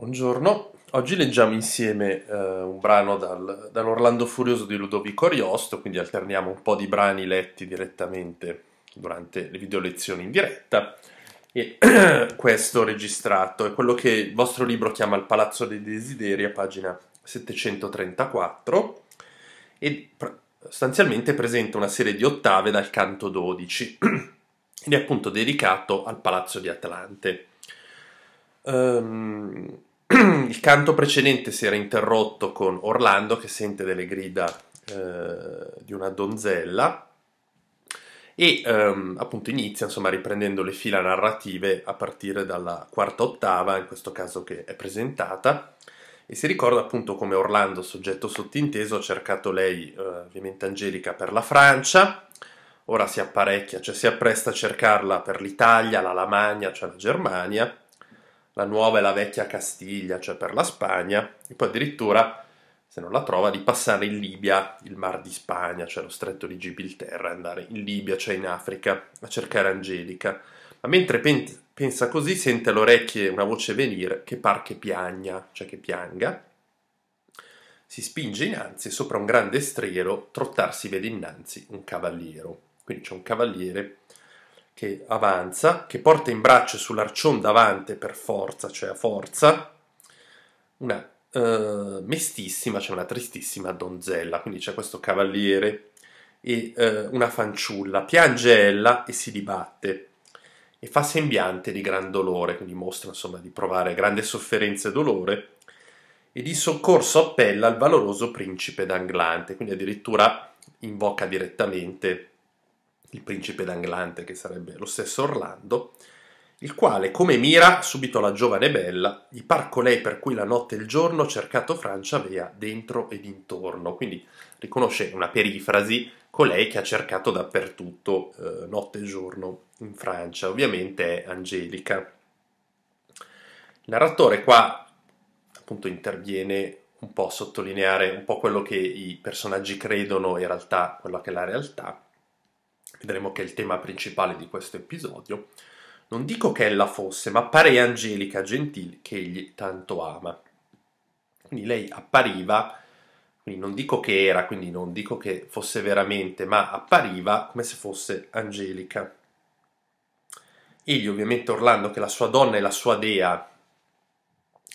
Buongiorno, oggi leggiamo insieme eh, un brano dal, dall'Orlando Furioso di Ludovico Ariosto, quindi alterniamo un po' di brani letti direttamente durante le video lezioni in diretta e questo registrato è quello che il vostro libro chiama Il Palazzo dei Desideri a pagina 734 e pr- sostanzialmente presenta una serie di ottave dal canto 12 ed è appunto dedicato al Palazzo di Atlante. Um, il canto precedente si era interrotto con Orlando che sente delle grida eh, di una donzella e ehm, appunto inizia insomma riprendendo le fila narrative a partire dalla quarta ottava, in questo caso che è presentata, e si ricorda appunto come Orlando, soggetto sottinteso, ha cercato lei, eh, ovviamente Angelica, per la Francia, ora si apparecchia, cioè si appresta a cercarla per l'Italia, la Lamagna, cioè la Germania, la nuova e la vecchia Castiglia, cioè per la Spagna, e poi addirittura, se non la trova, di passare in Libia, il Mar di Spagna, cioè lo stretto di Gibilterra, andare in Libia, cioè in Africa, a cercare Angelica. Ma mentre pensa così, sente alle orecchie una voce venire che par che piagna, cioè che pianga. Si spinge innanzi e sopra un grande striero trottarsi vede innanzi un cavaliero. Quindi c'è un cavaliere che avanza, che porta in braccio sull'arcion davante per forza, cioè a forza, una eh, mestissima, cioè una tristissima donzella, quindi c'è questo cavaliere e eh, una fanciulla, piange ella e si dibatte e fa sembiante di gran dolore, quindi mostra insomma di provare grande sofferenza e dolore e di soccorso appella al valoroso principe d'Anglante, quindi addirittura invoca direttamente il principe d'Anglante che sarebbe lo stesso Orlando, il quale come mira subito la giovane bella, gli par colei per cui la notte e il giorno cercato Francia avea dentro ed intorno, quindi riconosce una perifrasi colei che ha cercato dappertutto eh, notte e giorno in Francia, ovviamente è Angelica. Il narratore qua appunto interviene un po' a sottolineare un po' quello che i personaggi credono e in realtà quella che è la realtà vedremo che è il tema principale di questo episodio, non dico che ella fosse, ma pare Angelica Gentil che egli tanto ama. Quindi lei appariva, quindi non dico che era, quindi non dico che fosse veramente, ma appariva come se fosse Angelica. Egli ovviamente Orlando, che la sua donna è la sua dea,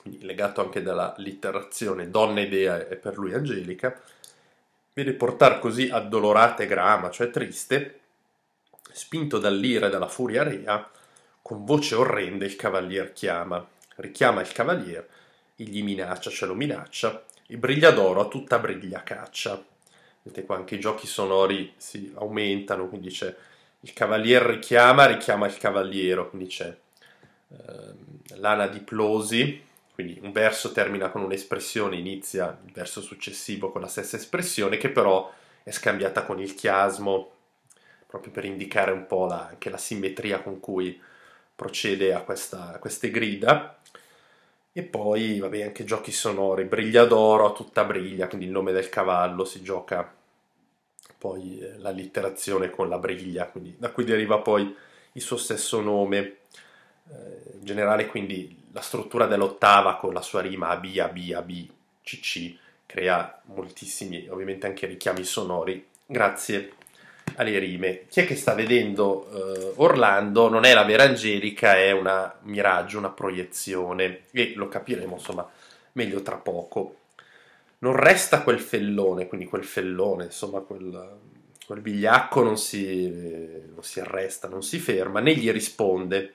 quindi legato anche dalla litterazione donna e dea è per lui Angelica, vede portare così addolorata e grama, cioè triste, Spinto dall'ira e dalla furia rea, con voce orrenda il cavalier chiama, richiama il cavalier, gli minaccia, ce lo minaccia, e briglia d'oro a tutta briglia caccia. Vedete qua anche i giochi sonori si aumentano, quindi c'è il cavalier richiama, richiama il cavaliero, quindi c'è eh, l'ana di Plosi, quindi un verso termina con un'espressione, inizia il verso successivo con la stessa espressione, che però è scambiata con il chiasmo proprio per indicare un po' la, anche la simmetria con cui procede a, questa, a queste grida. E poi, vabbè, anche giochi sonori, briglia d'oro a tutta briglia, quindi il nome del cavallo si gioca poi eh, la litterazione con la briglia, quindi, da cui deriva poi il suo stesso nome. Eh, in generale, quindi, la struttura dell'ottava con la sua rima AB, AB, AB, CC crea moltissimi, ovviamente anche richiami sonori, grazie alle rime. Chi è che sta vedendo eh, Orlando non è la vera Angelica, è un miraggio, una proiezione, e lo capiremo insomma meglio tra poco. Non resta quel fellone, quindi quel fellone, insomma, quel, quel vigliacco non si, eh, non si arresta, non si ferma, né gli risponde.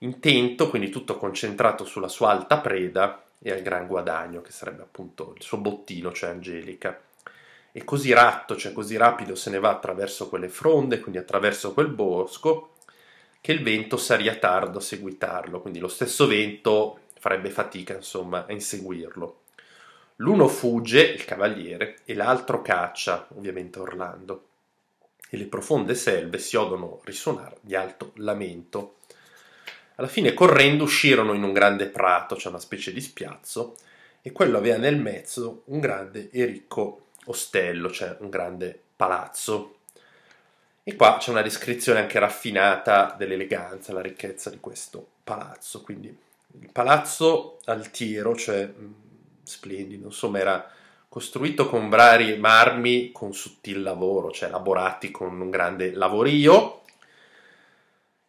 Intento, quindi tutto concentrato sulla sua alta preda e al gran guadagno, che sarebbe appunto il suo bottino, cioè Angelica e così ratto, cioè così rapido, se ne va attraverso quelle fronde, quindi attraverso quel bosco, che il vento saria tardo a seguitarlo, quindi lo stesso vento farebbe fatica, insomma, a inseguirlo. L'uno fugge, il cavaliere, e l'altro caccia, ovviamente Orlando, e le profonde selve si odono risuonare di alto lamento. Alla fine, correndo, uscirono in un grande prato, cioè una specie di spiazzo, e quello aveva nel mezzo un grande e ricco ostello, cioè un grande palazzo. E qua c'è una descrizione anche raffinata dell'eleganza, la ricchezza di questo palazzo. Quindi il palazzo altiero, cioè mm, splendido, insomma era costruito con vari marmi con sottil lavoro, cioè elaborati con un grande lavorio.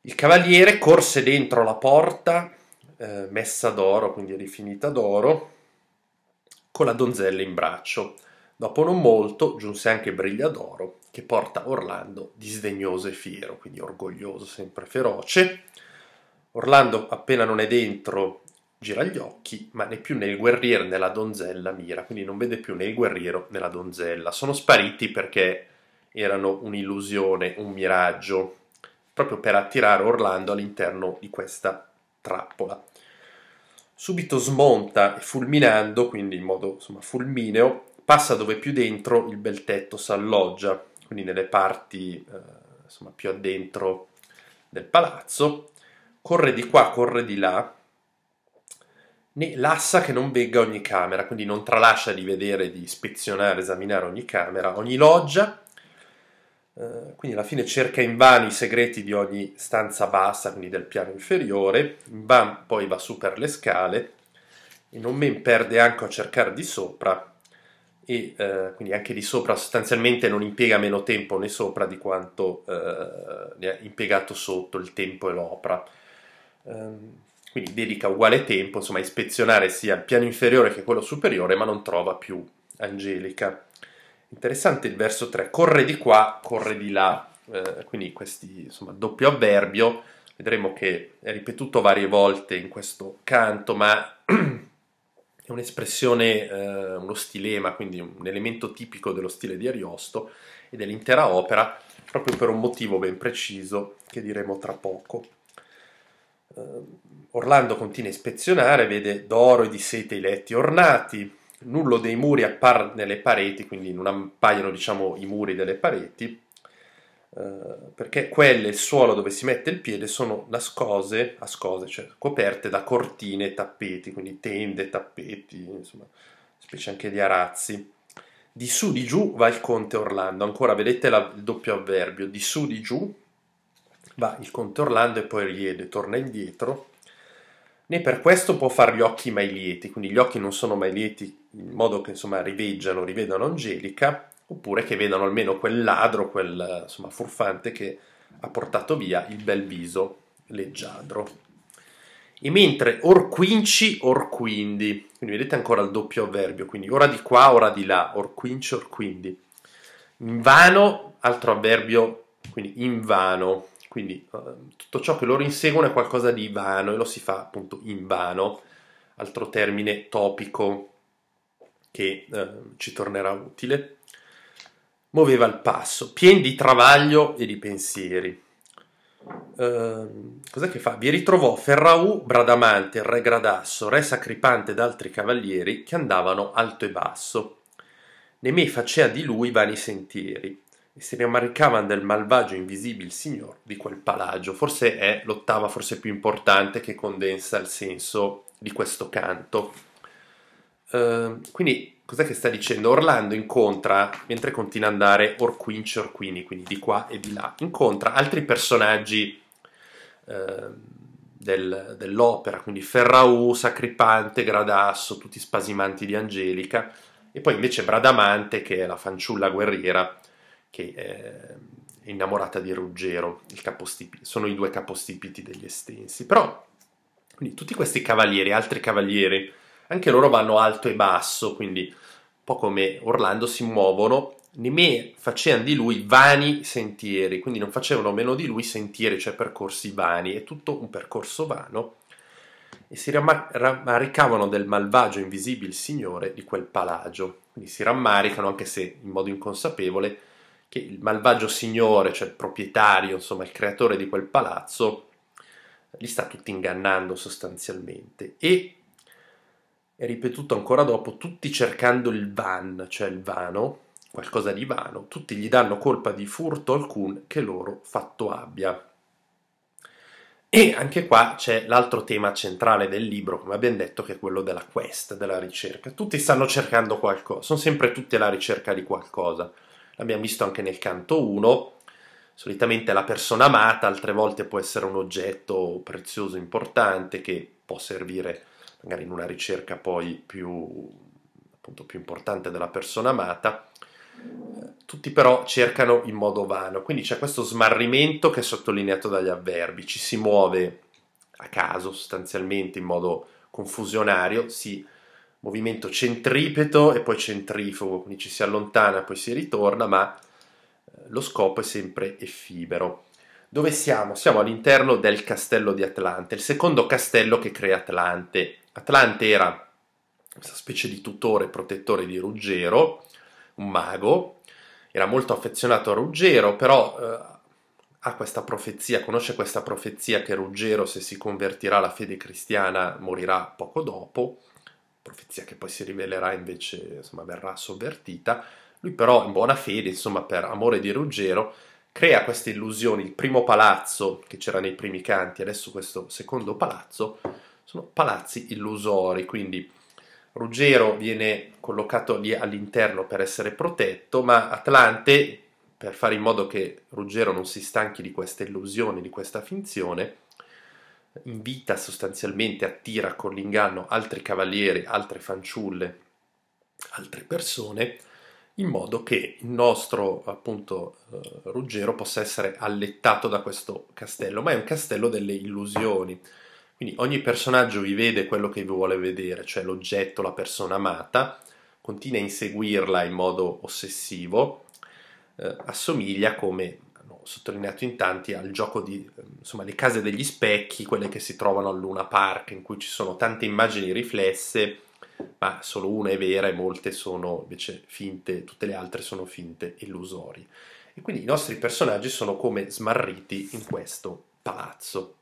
Il cavaliere corse dentro la porta, eh, messa d'oro, quindi rifinita d'oro, con la donzella in braccio. Dopo non molto giunse anche Brigliadoro, che porta Orlando disdegnoso e fiero, quindi orgoglioso, sempre feroce. Orlando, appena non è dentro, gira gli occhi, ma né più né il guerriero né la donzella mira, quindi non vede più né il guerriero né la donzella. Sono spariti perché erano un'illusione, un miraggio, proprio per attirare Orlando all'interno di questa trappola. Subito smonta e fulminando, quindi in modo insomma, fulmineo, passa dove più dentro il bel tetto s'alloggia, quindi nelle parti eh, insomma, più addentro del palazzo, corre di qua, corre di là, né lassa che non vegga ogni camera, quindi non tralascia di vedere, di ispezionare, esaminare ogni camera, ogni loggia, eh, quindi alla fine cerca in vano i segreti di ogni stanza bassa, quindi del piano inferiore, invano poi va su per le scale e non men perde anche a cercare di sopra e eh, quindi anche di sopra sostanzialmente non impiega meno tempo né sopra di quanto eh, ha impiegato sotto il tempo e l'opera. Um, quindi dedica uguale tempo insomma, a ispezionare sia il piano inferiore che quello superiore, ma non trova più Angelica. Interessante il verso 3, corre di qua, corre di là, eh, quindi questi insomma, doppio avverbio, vedremo che è ripetuto varie volte in questo canto, ma è un'espressione, eh, uno stilema, quindi un elemento tipico dello stile di Ariosto e dell'intera opera, proprio per un motivo ben preciso che diremo tra poco. Eh, Orlando continua a ispezionare, vede d'oro e di sete i letti ornati, nullo dei muri appare nelle pareti, quindi non appaiono diciamo, i muri delle pareti, eh, perché quelle, il suolo dove si mette il piede, sono ascose, ascose cioè coperte da cortine e tappeti, quindi tende, tappeti, insomma, specie anche di arazzi. Di su di giù va il conte Orlando, ancora vedete la, il doppio avverbio, di su di giù va il conte Orlando e poi riede, torna indietro, né per questo può fare gli occhi mai lieti, quindi gli occhi non sono mai lieti in modo che insomma riveggiano, rivedano Angelica, oppure che vedano almeno quel ladro, quel insomma, furfante che ha portato via il bel viso leggiadro. E mentre or quinci, or quindi, quindi vedete ancora il doppio avverbio, quindi ora di qua, ora di là, or quinci, or quindi. In vano, altro avverbio, quindi in vano, quindi eh, tutto ciò che loro inseguono è qualcosa di vano e lo si fa appunto in vano, altro termine topico che eh, ci tornerà utile muoveva il passo, pieno di travaglio e di pensieri. Uh, cos'è che fa? Vi ritrovò Ferraù Bradamante, il re Gradasso, re sacripante ed altri cavalieri che andavano alto e basso. Nemei facea di lui vani sentieri e se ne ammaricavano del malvagio invisibile signor di quel palagio. Forse è l'ottava, forse più importante, che condensa il senso di questo canto. Ehm, quindi cos'è che sta dicendo? Orlando incontra, mentre continua ad andare Orquinci e Orquini, quindi di qua e di là, incontra altri personaggi uh, del, dell'opera, quindi Ferraù, Sacripante, Gradasso, tutti spasimanti di Angelica, e poi invece Bradamante, che è la fanciulla guerriera, che ehm, è innamorata di Ruggero, sono i due capostipiti degli estensi. Però, quindi tutti questi cavalieri, altri cavalieri, anche loro vanno alto e basso, quindi un po' come Orlando si muovono. Nemè facevano di lui vani sentieri, quindi non facevano meno di lui sentieri, cioè percorsi vani, è tutto un percorso vano. E si rammaricavano del malvagio invisibile signore di quel palagio. Quindi si rammaricano, anche se in modo inconsapevole, che il malvagio signore, cioè il proprietario, insomma il creatore di quel palazzo, li sta tutti ingannando sostanzialmente. E e ripetuto ancora dopo, tutti cercando il van, cioè il vano, qualcosa di vano, tutti gli danno colpa di furto alcun che loro fatto abbia. E anche qua c'è l'altro tema centrale del libro, come abbiamo detto, che è quello della quest, della ricerca. Tutti stanno cercando qualcosa, sono sempre tutti alla ricerca di qualcosa. L'abbiamo visto anche nel canto 1, solitamente la persona amata, altre volte può essere un oggetto prezioso, importante, che può servire magari in una ricerca poi più, appunto, più importante della persona amata, eh, tutti però cercano in modo vano, quindi c'è questo smarrimento che è sottolineato dagli avverbi, ci si muove a caso sostanzialmente in modo confusionario, si movimento centripeto e poi centrifugo, quindi ci si allontana, e poi si ritorna, ma eh, lo scopo è sempre effibero. Dove siamo? Siamo all'interno del castello di Atlante, il secondo castello che crea Atlante. Atlante era questa specie di tutore protettore di Ruggero, un mago, era molto affezionato a Ruggero, però eh, ha questa profezia, conosce questa profezia che Ruggero se si convertirà alla fede cristiana morirà poco dopo, profezia che poi si rivelerà invece, insomma, verrà sovvertita. Lui però in buona fede, insomma, per amore di Ruggero, crea queste illusioni, il primo palazzo che c'era nei primi canti, adesso questo secondo palazzo, sono palazzi illusori, quindi Ruggero viene collocato lì all'interno per essere protetto, ma Atlante, per fare in modo che Ruggero non si stanchi di questa illusione, di questa finzione, invita sostanzialmente, attira con l'inganno altri cavalieri, altre fanciulle, altre persone, in modo che il nostro appunto eh, Ruggero possa essere allettato da questo castello, ma è un castello delle illusioni. Quindi ogni personaggio vi vede quello che vi vuole vedere, cioè l'oggetto, la persona amata, continua a inseguirla in modo ossessivo, eh, assomiglia come hanno sottolineato in tanti al gioco di eh, insomma le case degli specchi, quelle che si trovano al Luna Park in cui ci sono tante immagini riflesse ma solo una è vera e molte sono invece finte, tutte le altre sono finte illusorie. E quindi i nostri personaggi sono come smarriti in questo palazzo.